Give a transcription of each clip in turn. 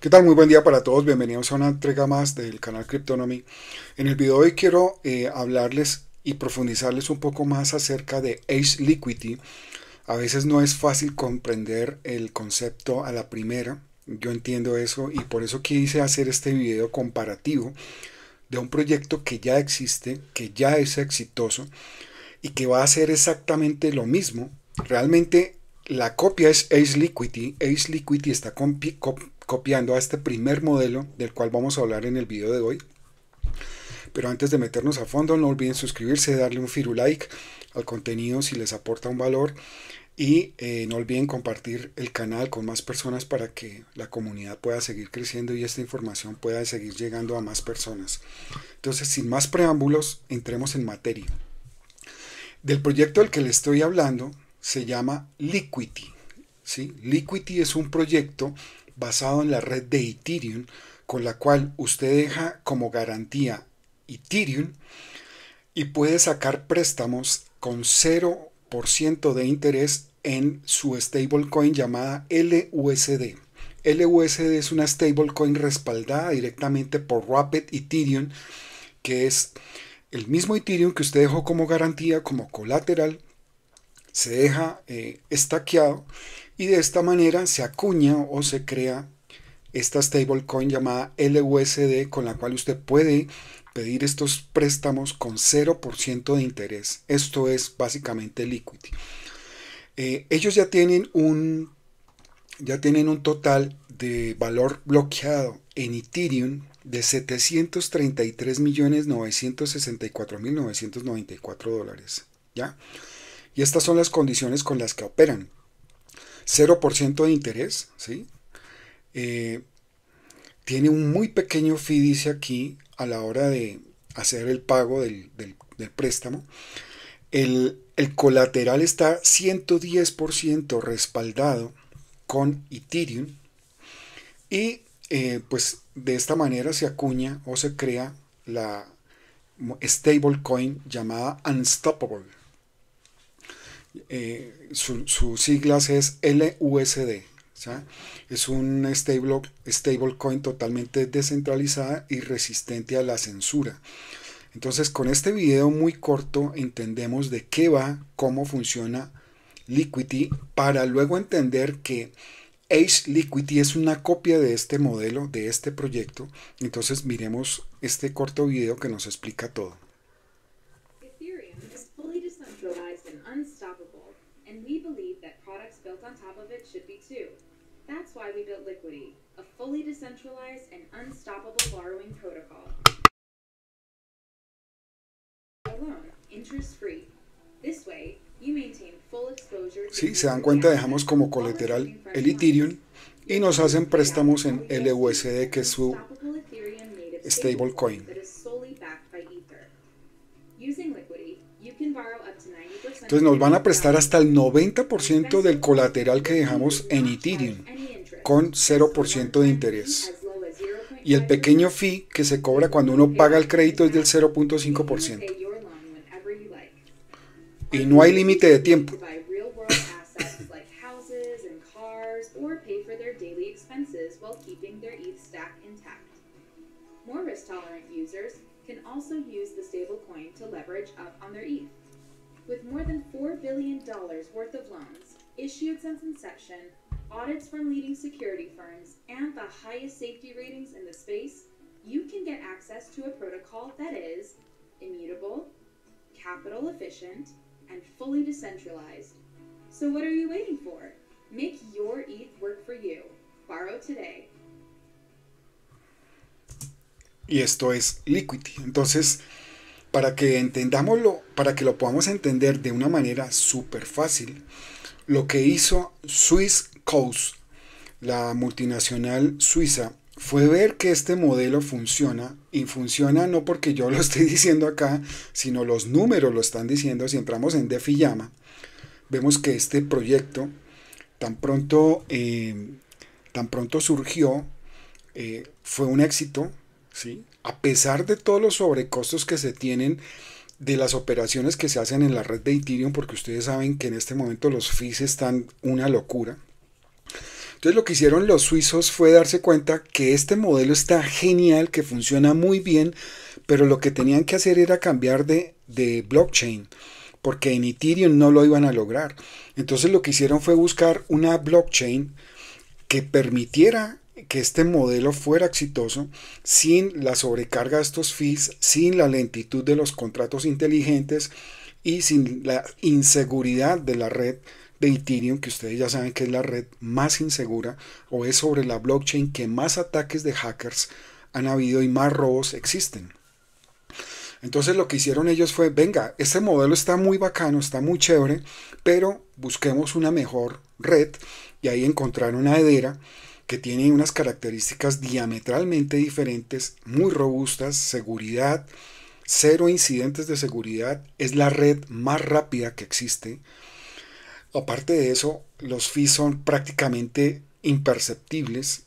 ¿Qué tal? Muy buen día para todos. Bienvenidos a una entrega más del canal Cryptonomy. En el video de hoy quiero eh, hablarles y profundizarles un poco más acerca de Ace Liquidity. A veces no es fácil comprender el concepto a la primera. Yo entiendo eso y por eso quise hacer este video comparativo de un proyecto que ya existe, que ya es exitoso y que va a hacer exactamente lo mismo. Realmente la copia es Ace Liquidity. Ace Liquidity está con Picop copiando a este primer modelo del cual vamos a hablar en el video de hoy. Pero antes de meternos a fondo, no olviden suscribirse, darle un firu like al contenido si les aporta un valor y eh, no olviden compartir el canal con más personas para que la comunidad pueda seguir creciendo y esta información pueda seguir llegando a más personas. Entonces, sin más preámbulos, entremos en materia. Del proyecto del que le estoy hablando se llama Liquity Liquity es un proyecto basado en la red de Ethereum, con la cual usted deja como garantía Ethereum y puede sacar préstamos con 0% de interés en su stablecoin llamada LUSD. LUSD es una stablecoin respaldada directamente por Rapid Ethereum, que es el mismo Ethereum que usted dejó como garantía, como colateral, se deja eh, estaqueado y de esta manera se acuña o se crea esta stablecoin llamada LUSD con la cual usted puede pedir estos préstamos con 0% de interés. Esto es básicamente liquidity. Eh, ellos ya tienen un ya tienen un total de valor bloqueado en Ethereum de 733.964.994 dólares. ¿ya? Y estas son las condiciones con las que operan. 0% de interés, ¿sí? Eh, tiene un muy pequeño fee, aquí, a la hora de hacer el pago del, préstamo. El, colateral está 110% respaldado con Ethereum y eh, pues de esta manera se acuña o se crea la stablecoin llamada Unstoppable. Eh, su, sus siglas es LUSD. Es un stablecoin totalmente descentralizada y resistente a la censura. Entonces con este video muy corto entendemos de qué va, cómo funciona Liquity para luego entender que Ace Liquidity es una copia de este modelo, de este proyecto. Entonces miremos este corto video que nos explica todo. unstoppable, and we believe that products built on top of it should be too. That's why we built Liquidy, a fully decentralized and unstoppable borrowing protocol. interest free. This way, you maintain full exposure to sí, se dan cuenta, dejamos como colateral el Ethereum y nos hacen préstamos en LUSD, que es su stablecoin. Using Liquidy, you can borrow up to entonces nos van a prestar hasta el 90% del colateral que dejamos en Ethereum, con 0% de interés. Y el pequeño fee que se cobra cuando uno paga el crédito es del 0.5%. Y no hay límite de tiempo. More risk tolerant users can also e With more than $4 billion worth of loans issued since inception, audits from leading security firms, and the highest safety ratings in the space, you can get access to a protocol that is immutable, capital efficient, and fully decentralized. So, what are you waiting for? Make your ETH work for you. Borrow today. Y esto es Liquidity. Entonces, para que lo, para que lo podamos entender de una manera súper fácil, lo que hizo Swiss Coast, la multinacional suiza, fue ver que este modelo funciona y funciona no porque yo lo estoy diciendo acá, sino los números lo están diciendo. Si entramos en Defiyama, vemos que este proyecto tan pronto, eh, tan pronto surgió, eh, fue un éxito, a pesar de todos los sobrecostos que se tienen de las operaciones que se hacen en la red de Ethereum, porque ustedes saben que en este momento los fees están una locura. Entonces lo que hicieron los suizos fue darse cuenta que este modelo está genial, que funciona muy bien, pero lo que tenían que hacer era cambiar de, de blockchain, porque en Ethereum no lo iban a lograr. Entonces lo que hicieron fue buscar una blockchain que permitiera que este modelo fuera exitoso sin la sobrecarga de estos fees, sin la lentitud de los contratos inteligentes y sin la inseguridad de la red de Ethereum, que ustedes ya saben que es la red más insegura o es sobre la blockchain que más ataques de hackers han habido y más robos existen. Entonces lo que hicieron ellos fue, venga, este modelo está muy bacano, está muy chévere, pero busquemos una mejor red y ahí encontraron una Edera que tiene unas características diametralmente diferentes, muy robustas, seguridad, cero incidentes de seguridad, es la red más rápida que existe. Aparte de eso, los fees son prácticamente imperceptibles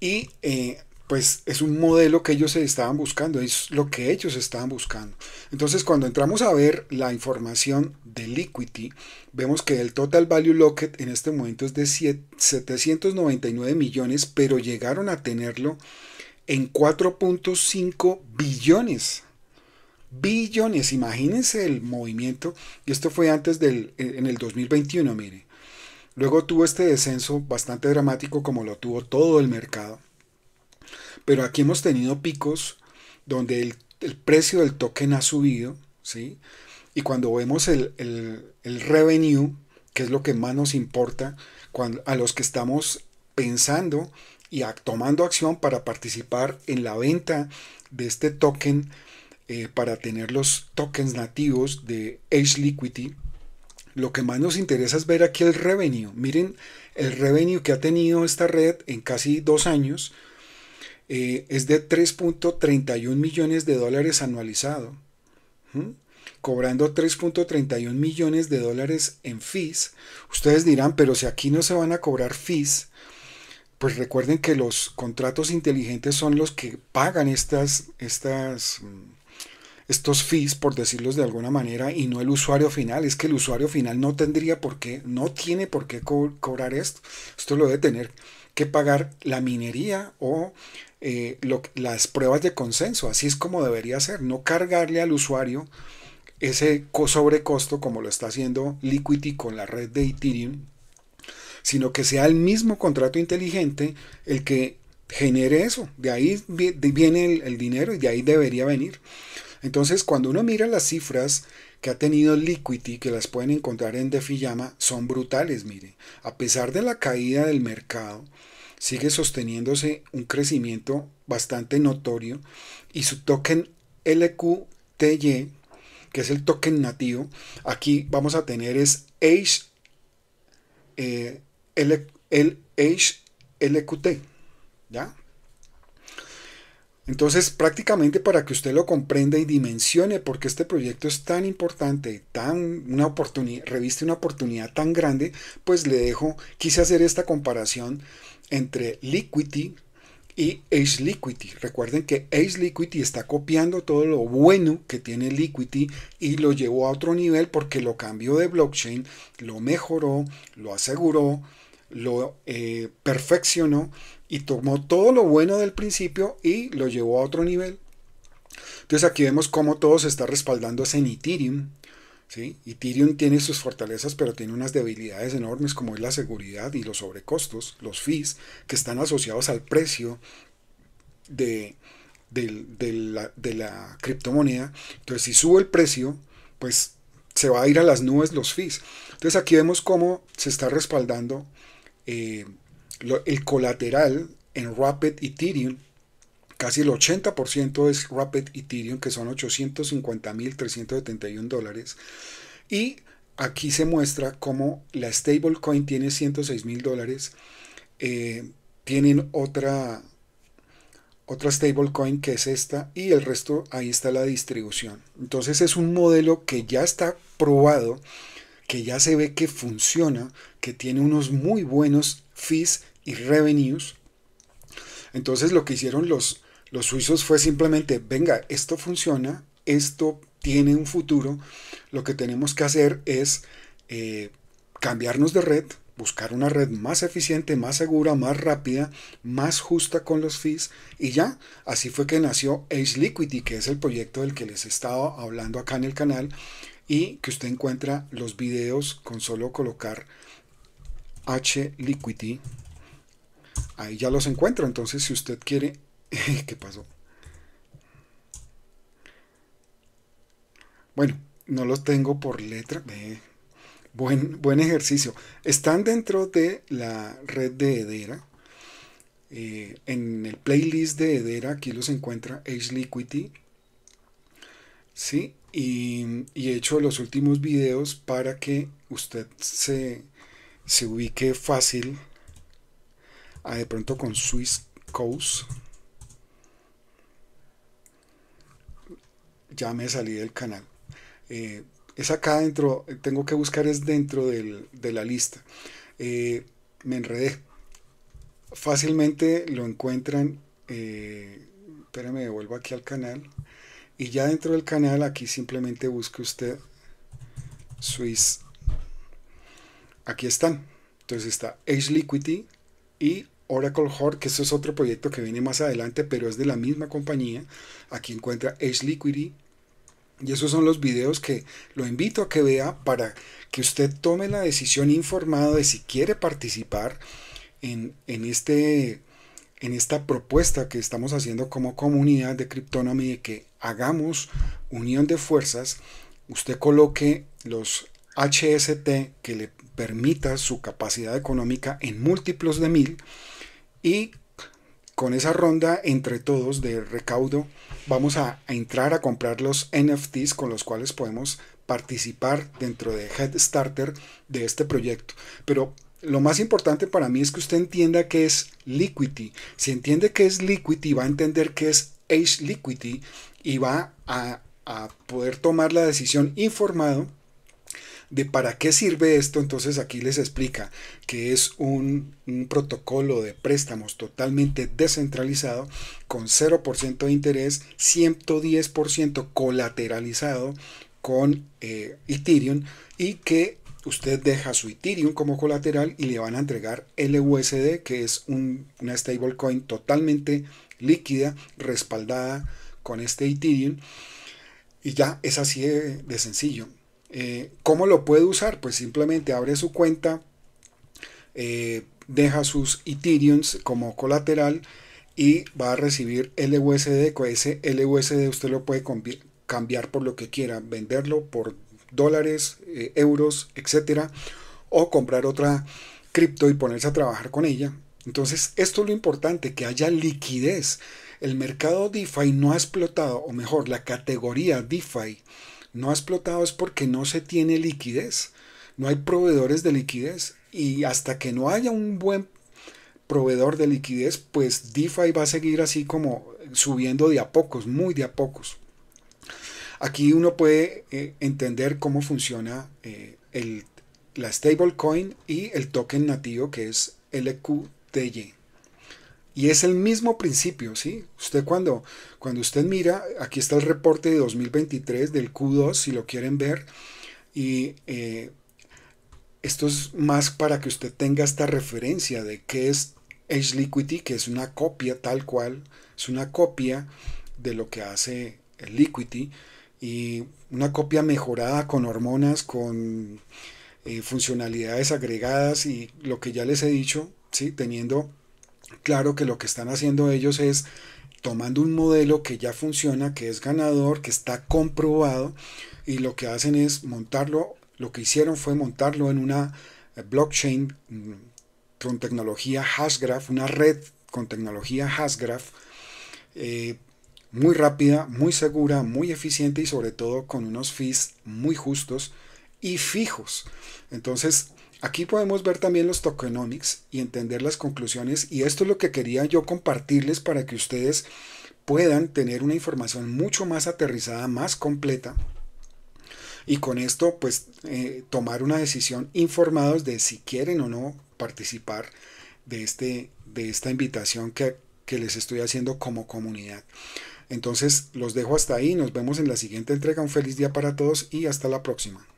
y eh, pues es un modelo que ellos estaban buscando, es lo que ellos estaban buscando. Entonces, cuando entramos a ver la información de Liquidity, vemos que el total value locket en este momento es de 799 millones, pero llegaron a tenerlo en 4.5 billones. Billones, imagínense el movimiento, y esto fue antes del eh, en el 2021, mire. Luego tuvo este descenso bastante dramático como lo tuvo todo el mercado pero aquí hemos tenido picos donde el, precio del token ha subido, ¿sí? Y cuando vemos el, el, el, revenue, que es lo que más nos importa cuando, a los que estamos pensando y tomando acción para participar en la venta de este token, eh, para tener los tokens nativos de Age Liquidity, lo que más nos interesa es ver aquí el revenue. Miren el revenue que ha tenido esta red en casi dos años eh, es de 3.31 millones de dólares anualizado, cobrando 3.31 millones de dólares en fees. Ustedes dirán, pero si aquí no se van a cobrar fees, pues recuerden que los contratos inteligentes son los que pagan estas, estas, mm, estos fees, por decirlos de alguna manera, y no el usuario final. Es que el usuario final no tendría por qué, no tiene por qué cobrar esto. Esto lo debe tener que pagar la minería o eh, las pruebas de consenso. Así es como debería ser, no cargarle al usuario ese sobrecosto como lo está haciendo Liquity con la red de Ethereum, sino que sea el mismo contrato inteligente el que genere eso. De ahí viene el, el dinero y de ahí debería venir. Entonces, cuando uno mira las cifras que ha tenido Liquidity, que las pueden encontrar en DeFi son brutales, miren. A pesar de la caída del mercado, sigue sosteniéndose un crecimiento bastante notorio y su token LQTY, que es el token nativo, aquí vamos a tener es HLQT eh, ¿ya? Entonces, prácticamente para que usted lo comprenda y dimensione por qué este proyecto es tan importante, tan una oportunidad, reviste una oportunidad tan grande, pues le dejo, quise hacer esta comparación entre Liquity y Age Liquity. Recuerden que Age Liquity está copiando todo lo bueno que tiene Liquity y lo llevó a otro nivel porque lo cambió de blockchain, lo mejoró, lo aseguró, lo eh, perfeccionó y tomó todo lo bueno del principio y lo llevó a otro nivel. Entonces aquí vemos cómo todo se está respaldando en Ethereum. ¿sí? Ethereum tiene sus fortalezas, pero tiene unas debilidades enormes como es la seguridad y los sobrecostos, los fees, que están asociados al precio de, la, de la criptomoneda. Entonces si sube el precio, pues se va a ir a las nubes los fees. Entonces aquí vemos cómo se está respaldando eh, el colateral en Rapid Ethereum, casi el 80% es Rapid Ethereum, que son 850.371 dólares. Y aquí se muestra cómo la stablecoin tiene 106.000 dólares. Eh, tienen otra, otra stablecoin que es esta y el resto ahí está la distribución. Entonces es un modelo que ya está probado que ya se ve que funciona, que tiene unos muy buenos fees y revenues. Entonces lo que hicieron los, los suizos fue simplemente, venga, esto funciona, esto tiene un futuro, lo que tenemos que hacer es eh, cambiarnos de red, buscar una red más eficiente, más segura, más rápida, más justa con los fees y ya, así fue que nació Ace Liquidity, que es el proyecto del que les he estado hablando acá en el canal y que usted encuentra los videos con solo colocar H-Liquidity. Ahí ya los encuentra, entonces si usted quiere... ¿Qué pasó? Bueno, no los tengo por letra. buen, buen ejercicio. Están dentro de la red de Edera. Eh, en el playlist de Edera aquí los encuentra H-Liquidity ¿sí? Y, he hecho los últimos videos para que usted se, ubique fácil a ah, de pronto con Swiss Coast. Ya me salí del canal. Eh, es acá dentro, tengo que buscar es dentro de la lista. Eh, me enredé. Fácilmente lo encuentran. Eh, espérame, devuelvo aquí al canal y ya dentro del canal aquí simplemente busque usted Swiss aquí están entonces está Edge Liquidity y Oracle Horde, que eso es otro proyecto que viene más adelante, pero es de la misma compañía. Aquí encuentra Edge Liquidity. Y esos son los videos que lo invito a que vea para que usted tome la decisión informada de si quiere participar en, este, en esta propuesta que estamos haciendo como comunidad de Cryptonomy que hagamos unión de fuerzas, usted coloque los HST que le permita su capacidad económica en múltiplos de mil y con esa ronda entre todos de recaudo vamos a entrar a comprar los NFTs con los cuales podemos participar dentro de Head Starter de este proyecto. Pero lo más importante para mí es que usted entienda que es liquidity. Si entiende que es liquidity, va a entender que es age liquidity y va a, poder tomar la decisión informado de para qué sirve esto, entonces aquí les explica que es un, protocolo de préstamos totalmente descentralizado con 0% de interés, 110% colateralizado con eh, Ethereum y que usted deja su Ethereum como colateral y le van a entregar LUSD, que es un, una stablecoin totalmente líquida, respaldada con este Ethereum. Y ya es así de, sencillo. Eh, ¿Cómo lo puede usar? Pues simplemente abre su cuenta, eh, deja sus Ethereums como colateral y va a recibir LUSD. Con ese LUSD usted lo puede cambiar por lo que quiera, venderlo por dólares, eh, euros, etcétera, o comprar otra cripto y ponerse a trabajar con ella. Entonces, esto es lo importante, que haya liquidez el mercado DeFi no ha explotado, o mejor, la categoría DeFi no ha explotado es porque no se tiene liquidez, no hay proveedores de liquidez y hasta que no haya un buen proveedor de liquidez, pues DeFi va a seguir así como subiendo de a pocos, muy de a pocos. Aquí uno puede eh, entender cómo funciona eh, la stablecoin y el token nativo que es LQTY. Y es el mismo principio, ¿sí? Usted cuando, cuando usted mira, aquí está el reporte de 2023 del Q2, si lo quieren ver, y eh, esto es más para que usted tenga esta referencia de qué es Edge Liquidity, que es una copia tal cual, es una copia de lo que hace el Liquidity, y una copia mejorada con hormonas, con eh, funcionalidades agregadas y lo que ya les he dicho, ¿sí? Teniendo claro que lo que están haciendo ellos es tomando un modelo que ya funciona, que es ganador, que está comprobado, y lo que hacen es montarlo, lo que hicieron fue montarlo en una eh, blockchain mm, con tecnología Hashgraph, una red con tecnología Hashgraph, eh, muy rápida, muy segura, muy eficiente y sobre todo con unos fees muy justos y fijos. Entonces, aquí podemos ver también los tokenomics y entender las conclusiones y esto es lo que quería yo compartirles para que ustedes puedan tener una información mucho más aterrizada, más completa y con esto pues eh, tomar una decisión informados de si quieren o no participar de, este, de esta invitación que, que les estoy haciendo como comunidad. Entonces los dejo hasta ahí, nos vemos en la siguiente entrega, un feliz día para todos y hasta la próxima.